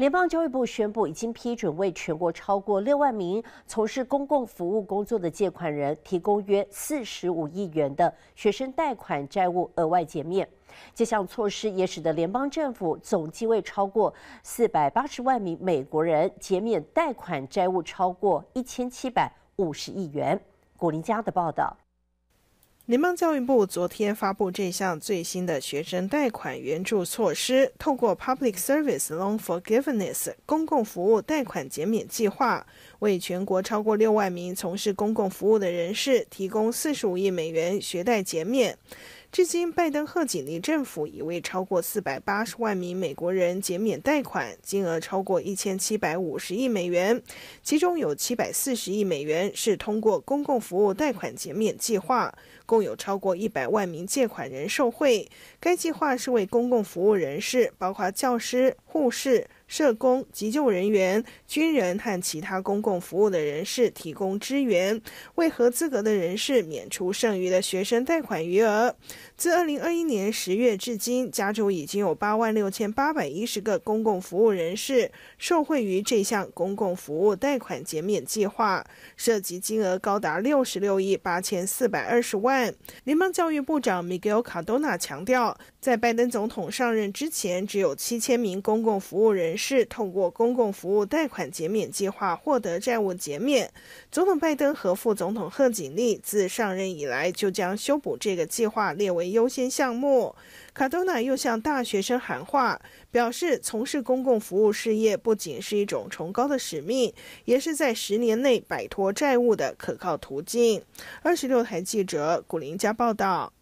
联邦教育部宣布，已经批准为全国超过六万名从事公共服务工作的借款人提供约四十五亿元的学生贷款债务额外减免。这项措施也使得联邦政府总计为超过四百八十万名美国人减免贷款债务超过一千七百五十亿元。古林加的报道。联邦教育部昨天发布这项最新的学生贷款援助措施，透过 Public Service Loan Forgiveness 公共服务贷款减免计划，为全国超过六万名从事公共服务的人士提供四十五亿美元学贷减免。至今，拜登贺锦丽政府已为超过四百八十万名美国人减免贷款，金额超过一千七百五十亿美元，其中有七百四十亿美元是通过公共服务贷款减免计划，共有超过一百万名借款人受惠。该计划是为公共服务人士，包括教师。护士、社工、急救人员、军人和其他公共服务的人士提供支援，为合资格的人士免除剩余的学生贷款余额。自二零二一年十月至今，加州已经有八万六千八百一十个公共服务人士受惠于这项公共服务贷款减免计划，涉及金额高达六十六亿八千四百二十万。联邦教育部长米格尔·卡多纳强调，在拜登总统上任之前，只有七千名公。公共服务人士通过公共服务贷款减免计划获得债务减免。总统拜登和副总统贺锦丽自上任以来就将修补这个计划列为优先项目。卡多纳又向大学生喊话，表示从事公共服务事业不仅是一种崇高的使命，也是在十年内摆脱债务的可靠途径。二十六台记者古林加报道。